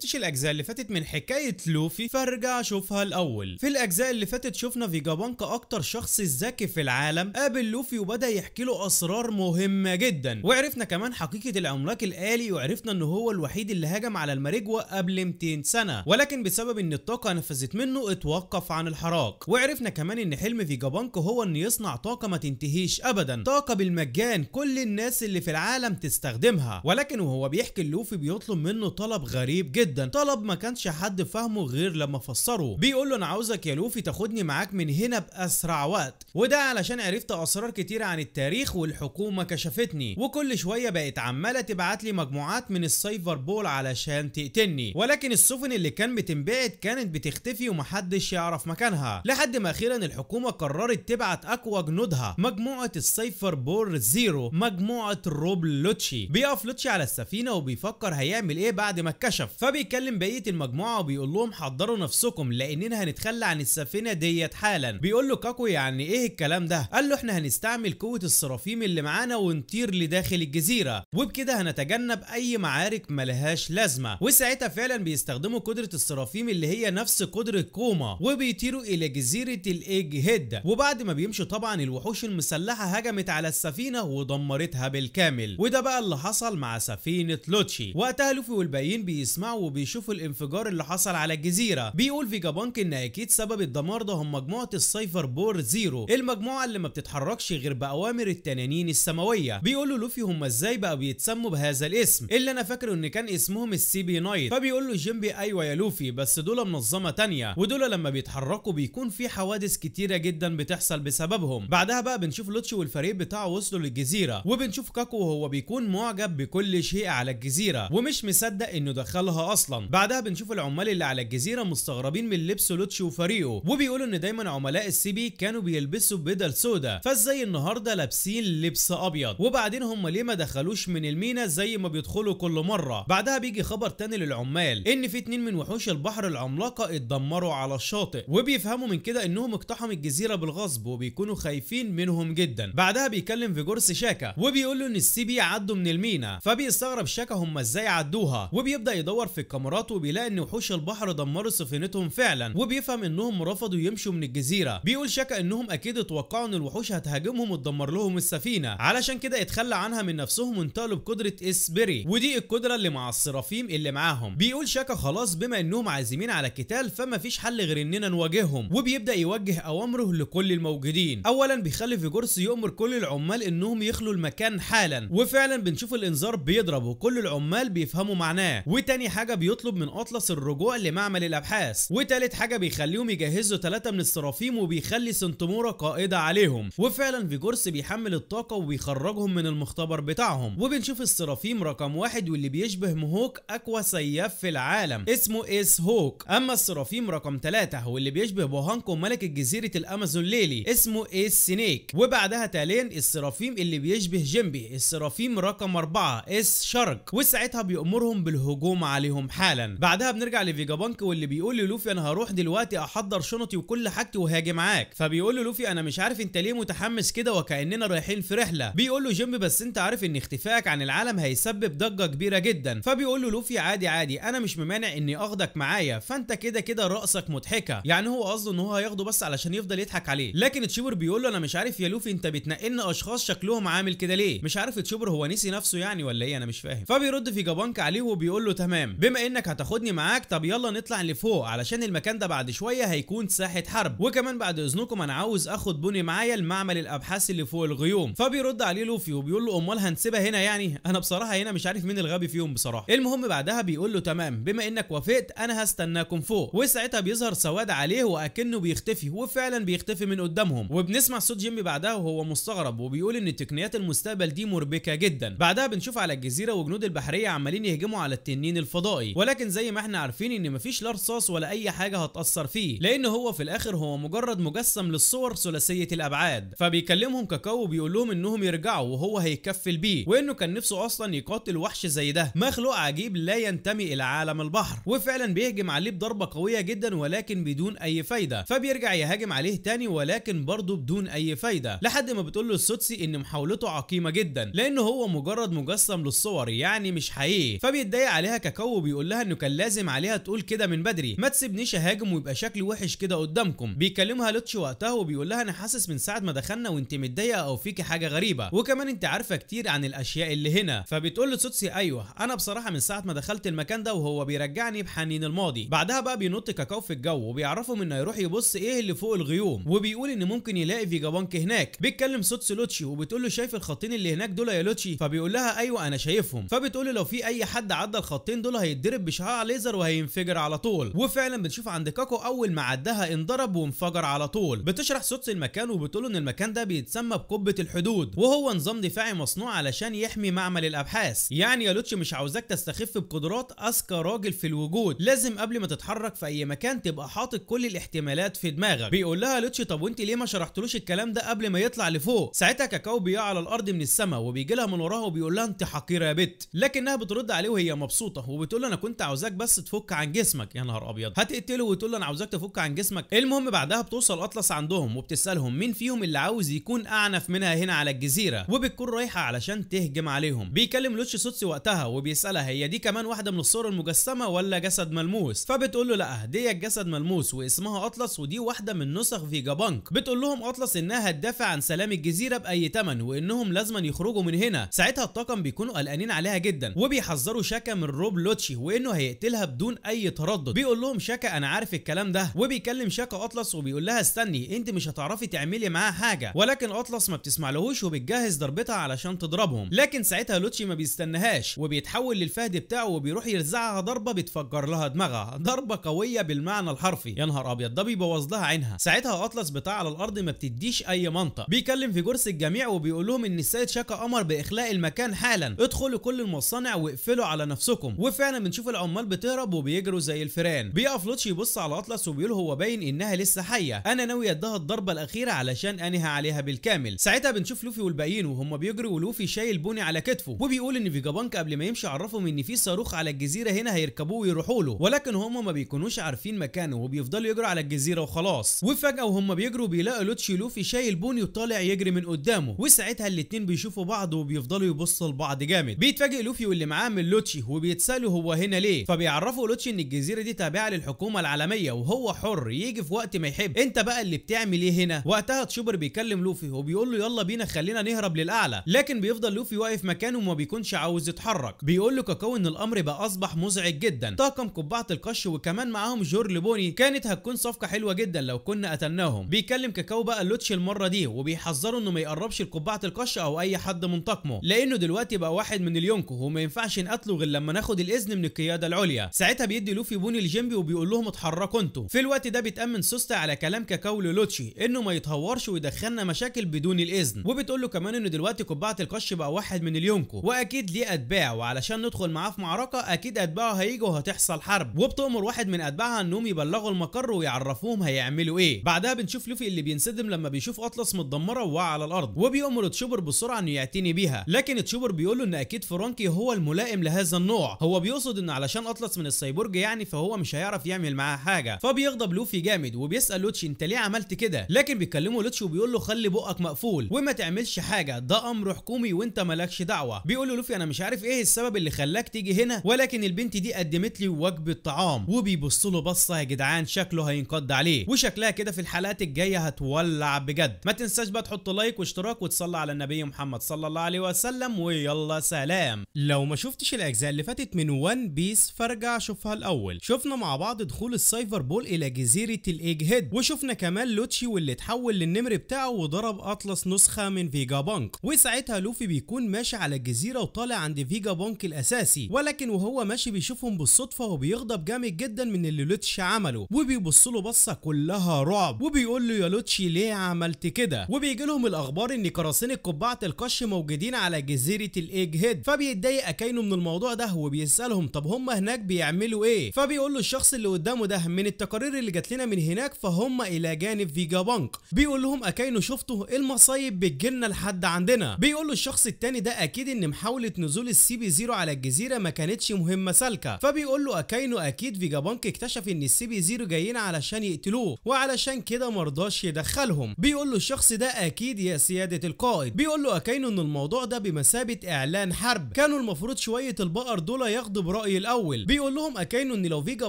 شفتش الاجزاء اللي فاتت من حكايه لوفي فارجع اشوفها الاول في الاجزاء اللي فاتت شفنا فيجابانكا اكتر شخص ذكي في العالم قابل لوفي وبدا يحكي له اسرار مهمه جدا وعرفنا كمان حقيقه العملاق الالي وعرفنا ان هو الوحيد اللي هجم على المريجوا قبل 200 سنه ولكن بسبب ان الطاقه نفذت منه اتوقف عن الحراك وعرفنا كمان ان حلم فيجابانكا هو ان يصنع طاقه ما تنتهيش ابدا طاقه بالمجان كل الناس اللي في العالم تستخدمها ولكن وهو بيحكي لوفي بيطلب منه طلب غريب جدا جدا طلب ما كانش حد فاهمه غير لما فسره بيقول له انا عاوزك يا لوفي تاخدني معاك من هنا باسرع وقت وده علشان عرفت اسرار كتير عن التاريخ والحكومه كشفتني وكل شويه بقت عماله تبعت لي مجموعات من السايفر بول علشان تقتلني ولكن السفن اللي كان بتنبعت كانت بتختفي ومحدش يعرف مكانها لحد ما اخيرا الحكومه قررت تبعت اقوى جنودها مجموعه السايفر بول زيرو مجموعه روب لوتشي بيقف لوتشي على السفينه وبيفكر هيعمل ايه بعد ما اتكشف فبي بيكلم بقيه المجموعه وبيقول لهم حضروا نفسكم لاننا هنتخلى عن السفينه ديت حالا بيقول له كاكو يعني ايه الكلام ده قال له احنا هنستعمل قوه السرافيم اللي معانا ونطير لداخل الجزيره وبكده هنتجنب اي معارك ملهاش لازمه وساعتها فعلا بيستخدموا قدره السرافيم اللي هي نفس قدره كوما وبيطيروا الى جزيره الايج هيد وبعد ما بيمشوا طبعا الوحوش المسلحه هجمت على السفينه ودمرتها بالكامل وده بقى اللي حصل مع سفينه لوتشي وقتها لوفي والباقيين بيسمعوا وبيشوفوا الانفجار اللي حصل على الجزيره بيقول فيجا بانك ان اكيد سبب الدمار ده هم مجموعه السايفر بور زيرو المجموعه اللي ما بتتحركش غير باوامر التنانين السماويه بيقولوا لوفي هم ازاي بقى بيتسموا بهذا الاسم اللي انا فاكره ان كان اسمهم السي بي نايت فبيقول له جيمبي ايوه يا لوفي بس دول منظمه تانية ودول لما بيتحركوا بيكون في حوادث كتيره جدا بتحصل بسببهم بعدها بقى بنشوف لوتشي والفريق بتاعه وصلوا للجزيره وبنشوف كاكو وهو بيكون معجب بكل شيء على الجزيره ومش مصدق انه دخلها اصلا اصلا بعدها بنشوف العمال اللي على الجزيره مستغربين من لبس لوتشي وفريقه وبيقولوا ان دايما عملاء السي بي كانوا بيلبسوا بدل سودا فازاي النهارده لابسين لبس ابيض وبعدين هم ليه ما دخلوش من المينا زي ما بيدخلوا كل مره بعدها بيجي خبر تاني للعمال ان في اتنين من وحوش البحر العملاقه اتدمروا على الشاطئ وبيفهموا من كده انهم اقتحموا الجزيره بالغصب وبيكونوا خايفين منهم جدا بعدها بيكلم فيجورس شاكا وبيقول له ان السي بي عدوا من المينا فبيستغرب شاكا هم ازاي عدوها وبيبدا يدور في الكاميرات وبيلاقي ان وحوش البحر دمروا سفينتهم فعلا وبيفهم انهم رفضوا يمشوا من الجزيره بيقول شكا انهم اكيد اتوقعوا ان الوحوش هتهاجمهم وتدمر لهم السفينه علشان كده اتخلى عنها من نفسهم وانتقلوا بقدره اسبري ودي القدره اللي مع الصرافيم اللي معاهم بيقول شكا خلاص بما انهم عازمين على قتال فما فيش حل غير اننا نواجههم وبيبدا يوجه اوامره لكل الموجودين اولا بيخلي فيجورس يؤمر كل العمال انهم يخلوا المكان حالا وفعلا بنشوف الانذار بيضرب وكل العمال بيفهموا معناه وتاني حاجه حاجه بيطلب من اطلس الرجوع لمعمل الابحاث وتالت حاجه بيخليهم يجهزوا ثلاثه من السرافيم وبيخلي سنتمورا قائده عليهم وفعلا فيجورس بيحمل الطاقه وبيخرجهم من المختبر بتاعهم وبنشوف السرافيم رقم واحد واللي بيشبه مهوك اقوى سياف في العالم اسمه اس هوك اما السرافيم رقم ثلاثة واللي بيشبه بوهانكو ملك الجزيره الامازون ليلي اسمه اس سنيك وبعدها تالين السرافيم اللي بيشبه جيمبي السرافيم رقم أربعة اس شارك وساعتها بيأمرهم بالهجوم عليهم منهم حالا بعدها بنرجع لفيجا بانك واللي بيقول للوفي انا هروح دلوقتي احضر شنطي وكل حاجتي وهاجي معاك فبيقول له لوفي انا مش عارف انت ليه متحمس كده وكاننا رايحين في رحله بيقول له جيمبي بس انت عارف ان اختفائك عن العالم هيسبب ضجه كبيره جدا فبيقول له لوفي عادي عادي انا مش ممانع اني اخدك معايا فانت كده كده راسك مضحكه يعني هو قصده ان هو هياخده بس علشان يفضل يضحك عليه لكن تشيبر بيقول له انا مش عارف يا لوفي انت بتنقلنا اشخاص شكلهم عامل كده ليه مش عارف تشيبر هو نسي نفسه يعني ولا ايه انا مش فاهم فبيرد في جابانك عليه وبيقول له تمام بما انك هتاخدني معاك طب يلا نطلع لفوق علشان المكان ده بعد شويه هيكون ساحه حرب وكمان بعد اذنكم انا عاوز اخد بني معايا لمعمل الابحاث اللي فوق الغيوم فبيرد عليه لوفي وبيقول له امال هنسيبها هنا يعني انا بصراحه هنا مش عارف مين الغبي فيهم بصراحه المهم بعدها بيقول له تمام بما انك وافقت انا هستناكم فوق وساعتها بيظهر سواد عليه واكنه بيختفي وفعلا بيختفي من قدامهم وبنسمع صوت جيمي بعدها وهو مستغرب وبيقول ان تقنيات المستقبل دي مربكه جدا بعدها بنشوف على الجزيره وجنود البحريه عمالين يهجموا على التنين الفضائي الفضائي ولكن زي ما احنا عارفين ان مفيش لا رصاص ولا اي حاجه هتاثر فيه لان هو في الاخر هو مجرد مجسم للصور ثلاثيه الابعاد فبيكلمهم كاكاو وبيقول لهم انهم يرجعوا وهو هيكفل بيه وانه كان نفسه اصلا يقاتل وحش زي ده مخلوق عجيب لا ينتمي الى عالم البحر وفعلا بيهجم عليه بضربه قويه جدا ولكن بدون اي فايده فبيرجع يهاجم عليه تاني ولكن برضه بدون اي فايده لحد ما بتقول له السوتسي ان محاولته عقيمه جدا لان هو مجرد مجسم للصور يعني مش حقيقي فبيتضايق عليها كاكاو وبيقول لها انه كان لازم عليها تقول كده من بدري ما تسيبنيش اهاجم ويبقى شكلي وحش كده قدامكم بيكلمها لوتش وقتها وبيقول لها انا حاسس من ساعه ما دخلنا وانت متضايقه او فيكي حاجه غريبه وكمان انت عارفه كتير عن الاشياء اللي هنا فبتقول لتسوتسي ايوه انا بصراحه من ساعه ما دخلت المكان ده وهو بيرجعني بحنين الماضي بعدها بقى بينط كاكاو في الجو وبيعرفهم انه هيروح يبص ايه اللي فوق الغيوم وبيقول ان ممكن يلاقي بانك هناك بيتكلم سوتسي لوتشي وبتقول له شايف الخطين اللي هناك دول يا لوتشي فبيقول لها ايوه انا شايفهم فبتقول له لو في اي حد عدى الخطين دول هيد هيتضرب بشعاع ليزر وهينفجر على طول وفعلا بنشوف عند كاكو اول ما عدها انضرب وانفجر على طول بتشرح سوتس المكان وبتقول ان المكان ده بيتسمى بقبه الحدود وهو نظام دفاعي مصنوع علشان يحمي معمل الابحاث يعني يا لوتش مش عاوزاك تستخف بقدرات اذكى راجل في الوجود لازم قبل ما تتحرك في اي مكان تبقى حاطط كل الاحتمالات في دماغك بيقول لها لوتش طب وانت ليه ما شرحتلوش الكلام ده قبل ما يطلع لفوق ساعتها كاكاو بيقع على الارض من السماء وبيجي لها من وراها وبيقول لها انت حقيره يا بت لكنها بترد عليه وهي مبسوطه وبتقول انا كنت عاوزاك بس تفك عن جسمك يا نهار ابيض هتقتله وتقول له انا عاوزاك تفك عن جسمك المهم بعدها بتوصل اطلس عندهم وبتسالهم مين فيهم اللي عاوز يكون اعنف منها هنا على الجزيره وبتكون رايحه علشان تهجم عليهم بيكلم لوتش سوتسي وقتها وبيسالها هي دي كمان واحده من الصور المجسمه ولا جسد ملموس فبتقول له لا دي جسد ملموس واسمها اطلس ودي واحده من نسخ فيجا بانك بتقول لهم اطلس انها هتدافع عن سلام الجزيره باي ثمن وانهم لازما يخرجوا من هنا ساعتها الطاقم بيكونوا قلقانين عليها جدا وبيحذروا شاكا من روب لوتشي وانه هيقتلها بدون اي تردد بيقول لهم شاكا انا عارف الكلام ده وبيكلم شاكا اطلس وبيقول لها استني انت مش هتعرفي تعملي معاها حاجه ولكن اطلس ما بتسمعلهوش وبتجهز ضربتها علشان تضربهم لكن ساعتها لوتشي ما بيستناهاش وبيتحول للفهد بتاعه وبيروح يرزعها ضربه بتفجر لها دماغها ضربه قويه بالمعنى الحرفي يا نهار ابيض ده بيبوظ لها عينها ساعتها اطلس بتاع على الارض ما بتديش اي منطق بيكلم في جرس الجميع وبيقول لهم ان السيد شاكا امر باخلاء المكان حالا ادخلوا كل المصانع واقفلوا على نفسكم وفعلا بنشوف العمال بتهرب وبيجروا زي الفيران بيقف لوتش يبص على اطلس وبيقول هو باين انها لسه حيه انا ناوي اديها الضربه الاخيره علشان انهي عليها بالكامل ساعتها بنشوف لوفي والباقيين وهم بيجروا ولوفي شايل بوني على كتفه وبيقول ان فيجابانك قبل ما يمشي عرفهم ان في صاروخ على الجزيره هنا هيركبوه ويروحوا له ولكن هم ما بيكونوش عارفين مكانه وبيفضلوا يجروا على الجزيره وخلاص وفجاه وهم بيجروا بيلاقوا لوتشي لوفي شايل بوني وطالع يجري من قدامه وساعتها الاتنين بيشوفوا بعض وبيفضلوا يبصوا لبعض جامد بيتفاجئ لوفي واللي معاه من لوتشي وبيتسالوا هو وهنا ليه فبيعرفوا لوتشي ان الجزيره دي تابعه للحكومه العالميه وهو حر يجي في وقت ما يحب انت بقى اللي بتعمل ايه هنا وقتها تشوبر بيكلم لوفي وبيقول له يلا بينا خلينا نهرب للاعلى لكن بيفضل لوفي واقف مكانه وما بيكونش عاوز يتحرك بيقول له كاكاو ان الامر بقى اصبح مزعج جدا طاقم قبعه القش وكمان معاهم جور لبوني كانت هتكون صفقه حلوه جدا لو كنا قتلناهم بيكلم كاكاو بقى لوتشي المره دي وبيحذره انه ما يقربش لقبعه القش او اي حد من طاقمه لانه دلوقتي بقى واحد من اليونكو وما ينفعش نقتله غير لما ناخد الاذن من القياده العليا ساعتها بيدي لوفي بوني الجنبي وبيقول لهم اتحركوا انتوا في الوقت ده بيتامن سوستا على كلام كاكاو لوتشي انه ما يتهورش ويدخلنا مشاكل بدون الاذن وبتقول له كمان انه دلوقتي قبعه القش بقى واحد من اليونكو واكيد ليه اتباع وعلشان ندخل معاه في معركه اكيد اتباعه هيجوا وهتحصل حرب وبتامر واحد من اتباعها انهم يبلغوا المقر ويعرفوهم هيعملوا ايه بعدها بنشوف لوفي اللي بينصدم لما بيشوف اطلس متدمره ووقع على الارض وبيامر تشوبر بسرعه انه يعتني بيها لكن تشوبر بيقول له ان اكيد فرانكي هو الملائم لهذا النوع هو بيقصد يقصد انه علشان اطلس من السايبورج يعني فهو مش هيعرف يعمل معاه حاجه فبيغضب لوفي جامد وبيسال لوتش انت ليه عملت كده لكن بيكلمه لوتش وبيقول له خلي بقك مقفول وما تعملش حاجه ده امر حكومي وانت مالكش دعوه بيقول له لوفي انا مش عارف ايه السبب اللي خلاك تيجي هنا ولكن البنت دي قدمت لي وجبه طعام وبيبص له بصه يا جدعان شكله هينقض عليه وشكلها كده في الحلقات الجايه هتولع بجد ما تنساش بقى تحط لايك واشتراك وتصلي على النبي محمد صلى الله عليه وسلم ويلا سلام لو ما شفتش الاجزاء اللي فاتت من 1 وان بيس فارجع اشوفها الاول شفنا مع بعض دخول السايفر بول الى جزيره الايج هيد وشفنا كمان لوتشي واللي اتحول للنمر بتاعه وضرب اطلس نسخه من فيجا بانك وساعتها لوفي بيكون ماشي على الجزيره وطالع عند فيجا بانك الاساسي ولكن وهو ماشي بيشوفهم بالصدفه وبيغضب جامد جدا من اللي لوتشي عمله وبيبص له بصه كلها رعب وبيقول له يا لوتشي ليه عملت كده وبيجي لهم الاخبار ان قراصنه قبعه القش موجودين على جزيره الايج هيد فبيتضايق اكاينو من الموضوع ده وبيسالهم طب هم هناك بيعملوا ايه فبيقول له الشخص اللي قدامه ده من التقارير اللي جات لنا من هناك فهم الى جانب فيجا بانك بيقول لهم اكاينو شفتوا المصايب بتجيلنا لحد عندنا بيقول له الشخص التاني ده اكيد ان محاوله نزول السي بي زيرو على الجزيره ما كانتش مهمه سالكه فبيقول له اكاينو اكيد فيجا بانك اكتشف ان السي بي زيرو جايين علشان يقتلوه وعلشان كده مرضاش يدخلهم بيقول له الشخص ده اكيد يا سياده القائد بيقول له اكاينو ان الموضوع ده بمثابه اعلان حرب كانوا المفروض شويه البقر دول ياخدوا الرأي الأول بيقول لهم أكاينو إن لو فيجا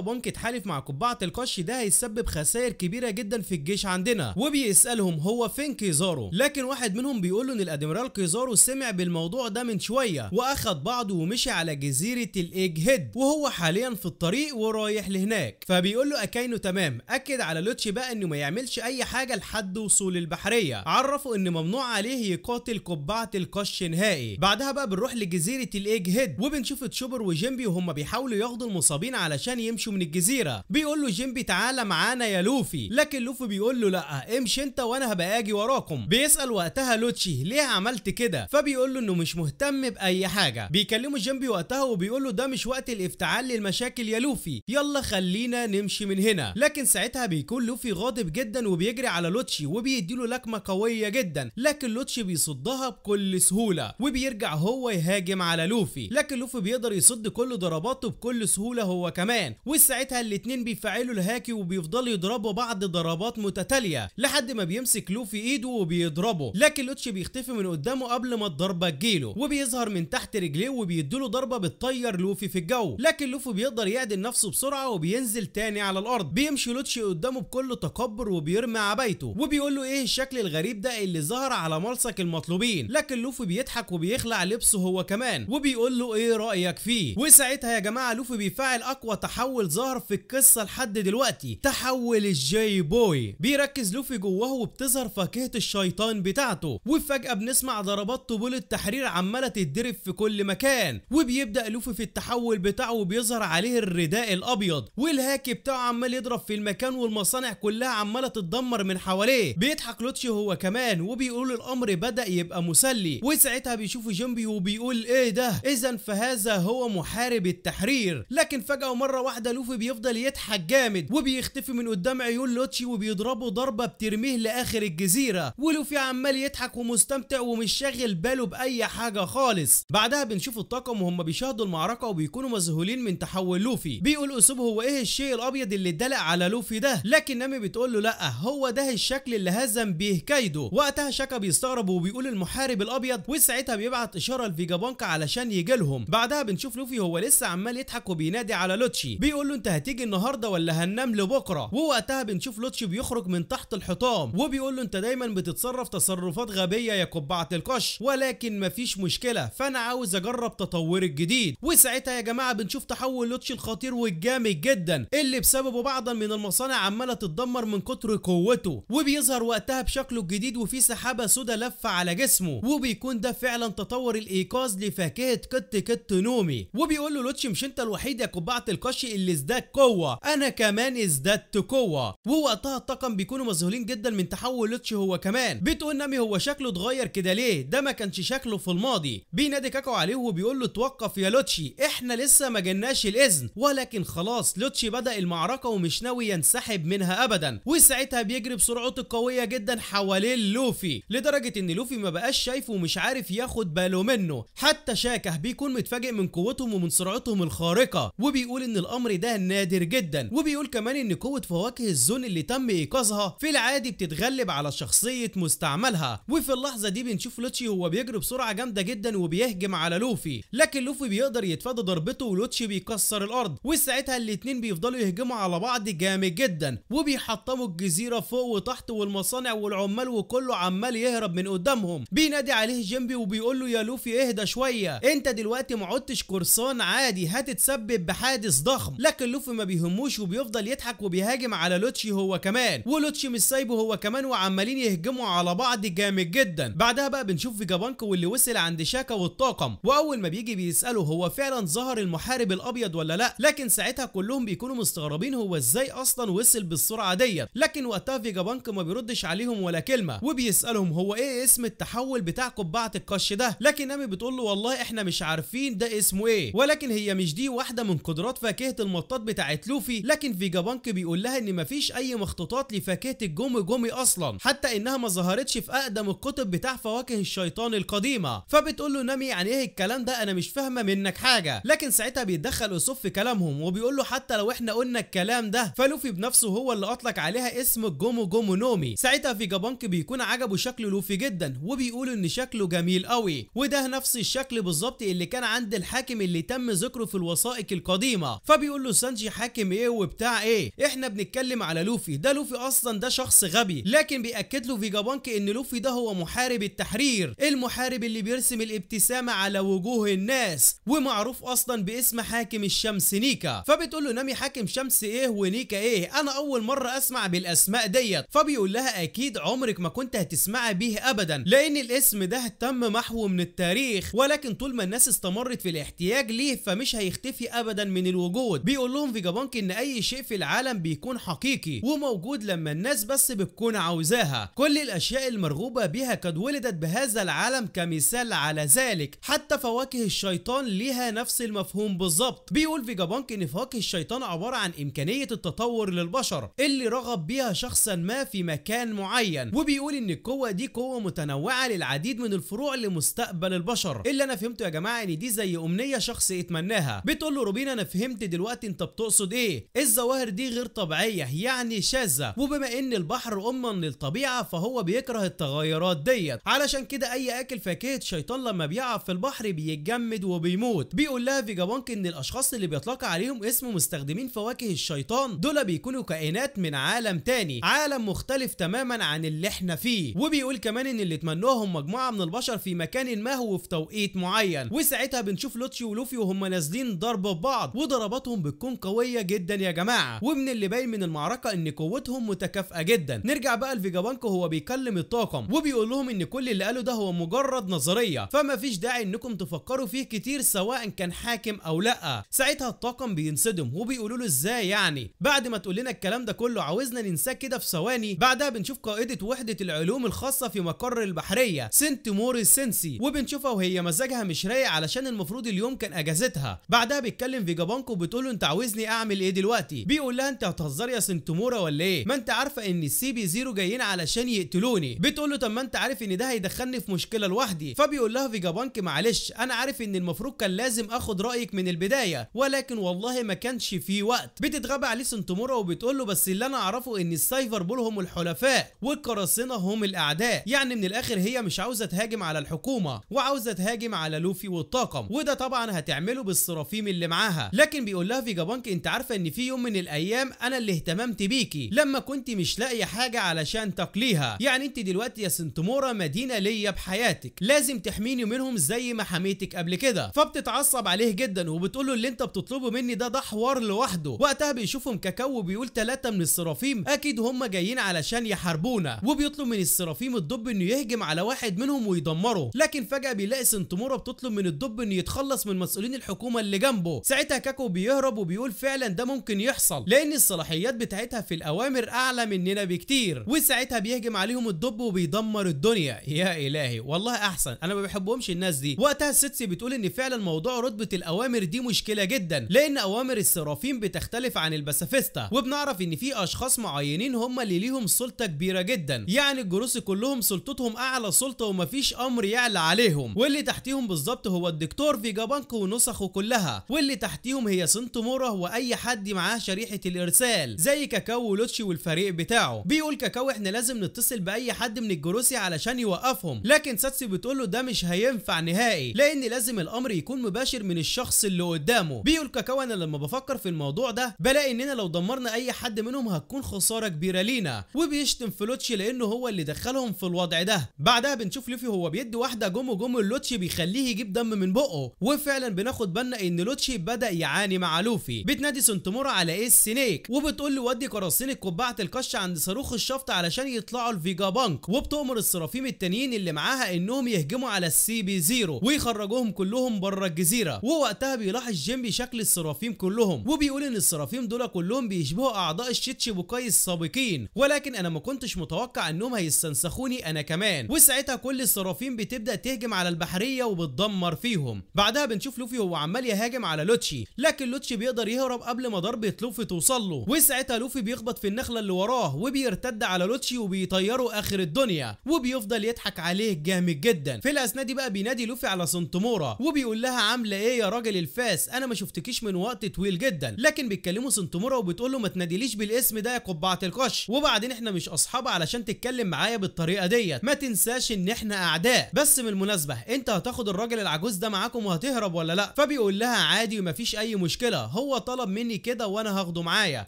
بانك اتحالف مع قبعة القش ده هيسبب خسائر كبيرة جدا في الجيش عندنا وبيسألهم هو فين كيزارو لكن واحد منهم بيقول له إن الأدميرال كيزارو سمع بالموضوع ده من شوية وأخد بعضه ومشي على جزيرة الإيج هيد وهو حاليا في الطريق ورايح لهناك فبيقول له أكاينو تمام أكد على لوتشي بقى إنه ما يعملش أي حاجة لحد وصول البحرية عرفه إن ممنوع عليه يقاتل قبعة القش نهائي بعدها بقى بنروح لجزيرة الإيج هيد وبنشوف تشوبر وجيمبي وهم وهم بيحاولوا ياخدوا المصابين علشان يمشوا من الجزيره بيقول له جيمبي تعالى معانا يا لوفي لكن لوفي بيقول له لا امشي انت وانا هبقى اجي وراكم بيسال وقتها لوتشي ليه عملت كده فبيقول له انه مش مهتم باي حاجه بيكلمه جيمبي وقتها وبيقول له ده مش وقت الافتعال للمشاكل يا لوفي يلا خلينا نمشي من هنا لكن ساعتها بيكون لوفي غاضب جدا وبيجري على لوتشي وبيديله لكمه قويه جدا لكن لوتشي بيصدها بكل سهوله وبيرجع هو يهاجم على لوفي لكن لوفي بيقدر يصد كل ضرباته بكل سهوله هو كمان وساعتها الاتنين بيفعلوا الهاكي وبيفضلوا يضربوا بعض ضربات متتاليه لحد ما بيمسك لوفي ايده وبيضربه لكن لوتش بيختفي من قدامه قبل ما الضربه تجيله وبيظهر من تحت رجليه وبيديله ضربه بتطير لوفي في الجو لكن لوفي بيقدر يعدل نفسه بسرعه وبينزل تاني على الارض بيمشي لوتش قدامه بكل تكبر وبيرمي عبايته وبيقول له ايه الشكل الغريب ده اللي ظهر على ملصق المطلوبين لكن لوفي بيضحك وبيخلع لبسه هو كمان وبيقول له ايه رايك فيه وساعتها ساعتها يا جماعه لوفي بيفعل اقوى تحول ظهر في القصه لحد دلوقتي تحول الجاي بوي بيركز لوفي جواه وبتظهر فاكهه الشيطان بتاعته وفجاه بنسمع ضربات طبول التحرير عماله تتدرب في كل مكان وبيبدا لوفي في التحول بتاعه وبيظهر عليه الرداء الابيض والهاكي بتاعه عمال يضرب في المكان والمصانع كلها عماله تتدمر من حواليه بيضحك لوتشي هو كمان وبيقول الامر بدا يبقى مسلي وساعتها بيشوف جنبي وبيقول ايه ده اذا فهذا هو محارب جانب طيب التحرير لكن فجأة مرة واحدة لوفي بيفضل يضحك جامد وبيختفي من قدام عيون لوتشي وبيضربه ضربة بترميه لآخر الجزيرة ولوفي عمال يضحك ومستمتع ومش شاغل باله بأي حاجة خالص بعدها بنشوف الطاقم وهم بيشاهدوا المعركة وبيكونوا مذهولين من تحول لوفي بيقول أسوب هو إيه الشيء الأبيض اللي اتدلق على لوفي ده لكن نامي بتقول له لأ هو ده الشكل اللي هزم بيه كايدو وقتها شاكا بيستغرب وبيقول المحارب الأبيض وساعتها بيبعت إشارة لفيجابانكا علشان يجي لهم بعدها بنشوف لوفي هو لسه لسه عمال يضحك وبينادي على لوتشي بيقول له انت هتيجي النهارده ولا هننام لبكره ووقتها بنشوف لوتشي بيخرج من تحت الحطام وبيقول له انت دايما بتتصرف تصرفات غبيه يا قبعه القش ولكن مفيش مشكله فانا عاوز اجرب تطوري الجديد وساعتها يا جماعه بنشوف تحول لوتشي الخطير والجامد جدا اللي بسببه بعضا من المصانع عماله تتدمر من كتر قوته وبيظهر وقتها بشكله الجديد وفي سحابه سودا لفه على جسمه وبيكون ده فعلا تطور الايقاظ لفاكهه كت كت نومي وبيقول له لوتشي مش انت الوحيد يا قبعه القش اللي ازداد قوه انا كمان ازددت قوه ووقتها الطاقم بيكونوا مذهولين جدا من تحول لوتشي هو كمان بتقول نامي هو شكله اتغير كده ليه ده ما كانش شكله في الماضي بينادي كاكو عليه وبيقول له توقف يا لوتشي احنا لسه ما جالناش الاذن ولكن خلاص لوتشي بدا المعركه ومش ناوي ينسحب منها ابدا وساعتها بيجري بسرعته القويه جدا حوالين لوفي لدرجه ان لوفي ما بقاش شايفه ومش عارف ياخد باله منه حتى شاكه بيكون متفاجئ من قوتهم ومن سرعتهم سرعتهم الخارقه وبيقول ان الامر ده نادر جدا وبيقول كمان ان قوه فواكه الزون اللي تم ايقاظها في العادي بتتغلب على شخصيه مستعملها وفي اللحظه دي بنشوف لوتشي هو بيجري بسرعه جامده جدا وبيهجم على لوفي لكن لوفي بيقدر يتفادى ضربته ولوتشي بيكسر الارض وساعتها الاتنين بيفضلوا يهجموا على بعض جامد جدا وبيحطموا الجزيره فوق وتحت والمصانع والعمال وكله عمال يهرب من قدامهم بينادي عليه جيمبي وبيقول له يا لوفي اهدى شويه انت دلوقتي ما عدتش قرصان عادي هتتسبب بحادث ضخم لكن لوفي ما بيهموش وبيفضل يضحك وبيهاجم على لوتشي هو كمان ولوتشي مش سايبه هو كمان وعمالين يهجموا على بعض جامد جدا بعدها بقى بنشوف فيجابانكو واللي وصل عند شاكا والطاقم واول ما بيجي بيساله هو فعلا ظهر المحارب الابيض ولا لا لكن ساعتها كلهم بيكونوا مستغربين هو ازاي اصلا وصل بالسرعه ديت لكن وقتها فيجابانكو ما بيردش عليهم ولا كلمه وبيسالهم هو ايه اسم التحول بتاع قبعه القش ده لكن نامي بتقول له والله احنا مش عارفين ده اسمه ايه ولكن هي مش دي واحدة من قدرات فاكهة المطاط بتاعت لوفي لكن فيجا بانك بيقول لها ان مفيش اي مخطوطات لفاكهة الجومي جومي اصلا حتى انها ما ظهرتش في اقدم الكتب بتاع فواكه الشيطان القديمة فبتقول له نامي يعني ايه الكلام ده انا مش فاهمة منك حاجة لكن ساعتها بيتدخل اسوف في كلامهم وبيقول له حتى لو احنا قلنا الكلام ده فلوفي بنفسه هو اللي اطلق عليها اسم الجومو جومو نومي ساعتها فيجا بانك بيكون عجبه شكل لوفي جدا وبيقول ان شكله جميل قوي وده نفس الشكل بالظبط اللي كان عند الحاكم اللي تم ذكره في الوثائق القديمه فبيقول له سانجي حاكم ايه وبتاع ايه احنا بنتكلم على لوفي ده لوفي اصلا ده شخص غبي لكن بياكد له فيجابانك ان لوفي ده هو محارب التحرير المحارب اللي بيرسم الابتسامه على وجوه الناس ومعروف اصلا باسم حاكم الشمس نيكا فبتقول له نامي حاكم شمس ايه ونيكا ايه انا اول مره اسمع بالاسماء ديت فبيقول لها اكيد عمرك ما كنت هتسمع به ابدا لان الاسم ده تم محوه من التاريخ ولكن طول ما الناس استمرت في الاحتياج ليه فمش هيختفي ابدا من الوجود بيقول لهم فيجا بانك ان اي شيء في العالم بيكون حقيقي وموجود لما الناس بس بتكون عاوزاها كل الاشياء المرغوبه بها قد ولدت بهذا العالم كمثال على ذلك حتى فواكه الشيطان ليها نفس المفهوم بالظبط بيقول فيجا بانك ان فواكه الشيطان عباره عن امكانيه التطور للبشر اللي رغب بيها شخصا ما في مكان معين وبيقول ان القوه دي قوه متنوعه للعديد من الفروع لمستقبل البشر اللي انا فهمته يا جماعه ان دي زي امنيه شخص بيتمناها بتقول له روبين انا فهمت دلوقتي انت بتقصد ايه الظواهر دي غير طبيعيه يعني شاذه وبما ان البحر اما للطبيعه فهو بيكره التغيرات ديت علشان كده اي اكل فاكهه شيطان لما بيقع في البحر بيتجمد وبيموت بيقول لها فيجا بانك ان الاشخاص اللي بيطلق عليهم اسم مستخدمين فواكه الشيطان دول بيكونوا كائنات من عالم تاني عالم مختلف تماما عن اللي احنا فيه وبيقول كمان ان اللي تمنوهم مجموعه من البشر في مكان ما هو في توقيت معين وساعتها بنشوف لوتشي ولوفي وهم هما نازلين ضرب بعض وضرباتهم بتكون قويه جدا يا جماعه ومن اللي باين من المعركه ان قوتهم متكافئه جدا نرجع بقى لفيجا بانكو هو بيكلم الطاقم وبيقول لهم ان كل اللي قاله ده هو مجرد نظريه فما فيش داعي انكم تفكروا فيه كتير سواء كان حاكم او لا ساعتها الطاقم بينصدم وبيقولوا له ازاي يعني بعد ما تقول لنا الكلام ده كله عاوزنا ننساه كده في ثواني بعدها بنشوف قائده وحده العلوم الخاصه في مقر البحريه سنت موري سنسي وبنشوفها وهي مزاجها مش رايق علشان المفروض اليوم كان اجازتها لمستها بعدها بيتكلم فيجا بانكو وبتقول له انت عاوزني اعمل ايه دلوقتي بيقول لها انت هتهزر يا سنتمورا ولا ايه ما انت عارفه ان السي بي زيرو جايين علشان يقتلوني بتقول له طب ما انت عارف ان ده هيدخلني في مشكله لوحدي فبيقول لها فيجا بانك معلش انا عارف ان المفروض كان لازم اخد رايك من البدايه ولكن والله ما كانش في وقت بتتغاب عليه سنتمورا وبتقول له بس اللي انا اعرفه ان السايفر بول هم الحلفاء والقراصنه هم الاعداء يعني من الاخر هي مش عاوزه تهاجم على الحكومه وعاوزه تهاجم على لوفي والطاقم وده طبعا هتعمله بتعمله بالصرافيم اللي معاها لكن بيقول لها فيجا بانك انت عارفه ان في يوم من الايام انا اللي اهتممت بيكي لما كنت مش لاقيه حاجه علشان تقليها يعني انت دلوقتي يا سنتمورا مدينه ليا بحياتك لازم تحميني منهم زي ما حميتك قبل كده فبتتعصب عليه جدا وبتقول له اللي انت بتطلبه مني ده ده حوار لوحده وقتها بيشوفهم كاكاو وبيقول ثلاثه من الصرافيم اكيد هم جايين علشان يحاربونا وبيطلب من الصرافيم الدب انه يهجم على واحد منهم ويدمره لكن فجاه بيلاقي سنتمورا بتطلب من الدب انه يتخلص من مسؤولين الحكومه الحكومه اللي جنبه ساعتها كاكو بيهرب وبيقول فعلا ده ممكن يحصل لان الصلاحيات بتاعتها في الاوامر اعلى مننا بكتير وساعتها بيهجم عليهم الدب وبيدمر الدنيا يا الهي والله احسن انا ما بحبهمش الناس دي وقتها السيتسي بتقول ان فعلا موضوع رتبه الاوامر دي مشكله جدا لان اوامر السرافين بتختلف عن الباسافيستا وبنعرف ان في اشخاص معينين هم اللي ليهم سلطه كبيره جدا يعني الجروس كلهم سلطتهم اعلى سلطه ومفيش امر يعلى عليهم واللي تحتيهم بالظبط هو الدكتور فيجابانك ونسخ الطبخ كلها واللي تحتيهم هي سنتمورا واي حد معاه شريحه الارسال زي كاكاو ولوتشي والفريق بتاعه بيقول كاكاو احنا لازم نتصل باي حد من الجروسي علشان يوقفهم لكن ساتسي بتقول له ده مش هينفع نهائي لان لازم الامر يكون مباشر من الشخص اللي قدامه بيقول كاكاو انا لما بفكر في الموضوع ده بلاقي اننا لو دمرنا اي حد منهم هتكون خساره كبيره لينا وبيشتم في لوتشي لانه هو اللي دخلهم في الوضع ده بعدها بنشوف لوفي هو بيدي واحده جم جم لوتشي بيخليه يجيب دم من بقه وفعلا بناخد بالنا ان لوتشي بدا يعاني مع لوفي بتنادي سنتمورا على ايه السنيك وبتقول له ودي قراصنة قبعه القش عند صاروخ الشفط علشان يطلعوا الفيجا بانك وبتؤمر الصرافيم التانيين اللي معاها انهم يهجموا على السي بي زيرو ويخرجوهم كلهم بره الجزيره ووقتها بيلاحظ جيمبي شكل الصرافيم كلهم وبيقول ان الصرافيم دول كلهم بيشبهوا اعضاء الشيتشيبوكاي السابقين ولكن انا ما كنتش متوقع انهم هيستنسخوني انا كمان وساعتها كل الصرافيم بتبدا تهجم على البحريه وبتدمر فيهم بعدها بنشوف لوفي هو وعمال يهاجم على لوتشي لكن لوتشي بيقدر يهرب قبل ما ضربة لوفي توصل له وساعتها لوفي بيخبط في النخلة اللي وراه وبيرتد على لوتشي وبيطيره اخر الدنيا وبيفضل يضحك عليه جامد جدا في الاثناء دي بقى بينادي لوفي على سنتمورا وبيقول لها عامله ايه يا راجل الفاس انا ما شفتكيش من وقت طويل جدا لكن بيتكلموا سنتمورا وبتقول له ما تناديليش بالاسم ده يا قبعه القش وبعدين احنا مش اصحاب علشان تتكلم معايا بالطريقه ديت ما تنساش ان احنا اعداء بس بالمناسبه انت هتاخد الراجل العجوز ده معاكم وهتهرب ولا لا فبيقول لها عادي ومفيش اي مشكله هو طلب مني كده وانا هاخده معايا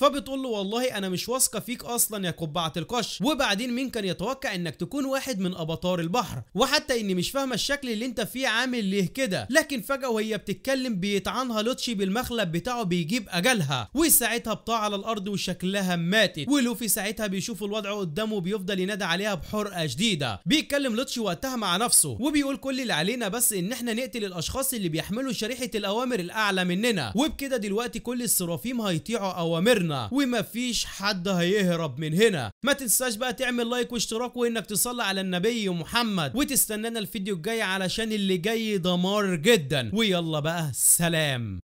فبتقول له والله انا مش واثقه فيك اصلا يا قبعه القش وبعدين مين كان يتوقع انك تكون واحد من ابطار البحر وحتى اني مش فاهمه الشكل اللي انت فيه عامل ليه كده لكن فجاه وهي بتتكلم بيطعنها لوتشي بالمخلب بتاعه بيجيب اجلها وساعتها بطاع على الارض وشكلها ماتت ولوفي ساعتها بيشوف الوضع قدامه وبيفضل ينادى عليها بحرقه شديده بيتكلم لوتشي وقتها مع نفسه وبيقول كل اللي علينا بس ان احنا نقتل الاشخاص اللي بيحملوا شريحه ناحيه الاوامر الاعلى مننا وبكده دلوقتي كل الصرافيم هيطيعوا اوامرنا ومفيش حد هيهرب من هنا ما تنساش بقى تعمل لايك واشتراك وانك تصلي على النبي محمد وتستنانا الفيديو الجاي علشان اللي جاي دمار جدا ويلا بقى سلام